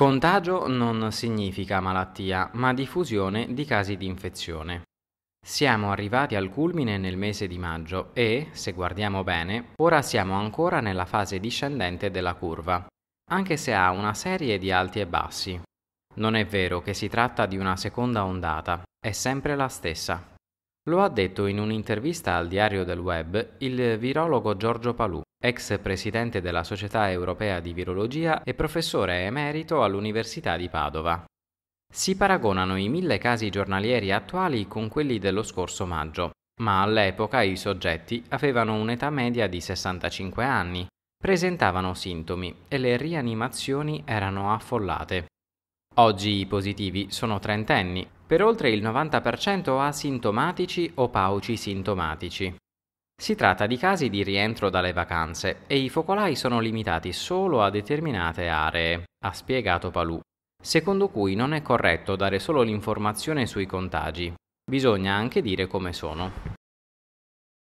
Contagio non significa malattia, ma diffusione di casi di infezione. Siamo arrivati al culmine nel mese di maggio e, se guardiamo bene, ora siamo ancora nella fase discendente della curva, anche se ha una serie di alti e bassi. Non è vero che si tratta di una seconda ondata, è sempre la stessa. Lo ha detto in un'intervista al diario del web il virologo Giorgio Palù, ex presidente della Società Europea di Virologia e professore emerito all'Università di Padova. Si paragonano i mille casi giornalieri attuali con quelli dello scorso maggio, ma all'epoca i soggetti avevano un'età media di 65 anni, presentavano sintomi e le rianimazioni erano affollate. Oggi i positivi sono trentenni, per oltre il 90% asintomatici o pauci sintomatici. Si tratta di casi di rientro dalle vacanze e i focolai sono limitati solo a determinate aree, ha spiegato Palù, secondo cui non è corretto dare solo l'informazione sui contagi, bisogna anche dire come sono.